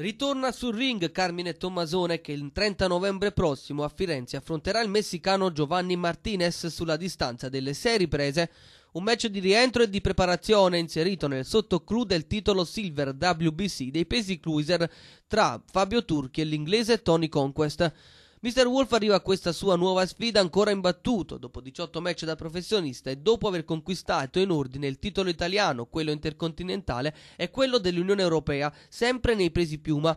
Ritorna sul ring Carmine Tommasone che il 30 novembre prossimo a Firenze affronterà il messicano Giovanni Martinez sulla distanza delle sei riprese, un match di rientro e di preparazione inserito nel sottoclub del titolo Silver WBC dei pesi cruiser tra Fabio Turchi e l'inglese Tony Conquest. Mr. Wolf arriva a questa sua nuova sfida ancora imbattuto, dopo 18 match da professionista e dopo aver conquistato in ordine il titolo italiano, quello intercontinentale e quello dell'Unione Europea, sempre nei presi piuma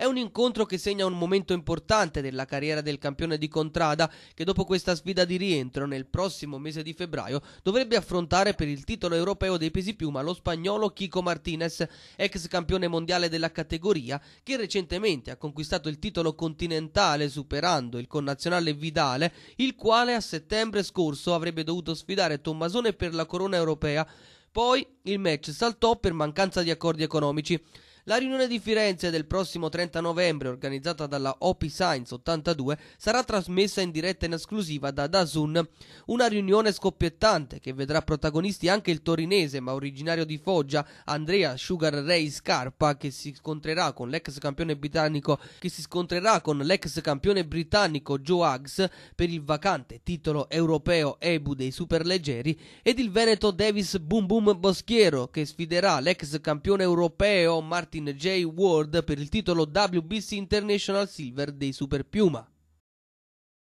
è un incontro che segna un momento importante della carriera del campione di Contrada che dopo questa sfida di rientro nel prossimo mese di febbraio dovrebbe affrontare per il titolo europeo dei pesi piuma lo spagnolo Kiko Martinez, ex campione mondiale della categoria che recentemente ha conquistato il titolo continentale superando il connazionale Vidale, il quale a settembre scorso avrebbe dovuto sfidare Tommasone per la corona europea. Poi il match saltò per mancanza di accordi economici. La riunione di Firenze del prossimo 30 novembre, organizzata dalla OP Science 82, sarà trasmessa in diretta in esclusiva da Dazun. Una riunione scoppiettante che vedrà protagonisti anche il torinese ma originario di Foggia, Andrea Sugar Ray Scarpa, che si scontrerà con l'ex campione britannico, che si scontrerà con l'ex campione britannico Joe Huggs per il vacante titolo europeo EBU dei superleggeri ed il veneto Davis Boom Boom Boschiero che sfiderà l'ex campione europeo Martin Martin J. Ward per il titolo WBC International Silver dei Super Piuma.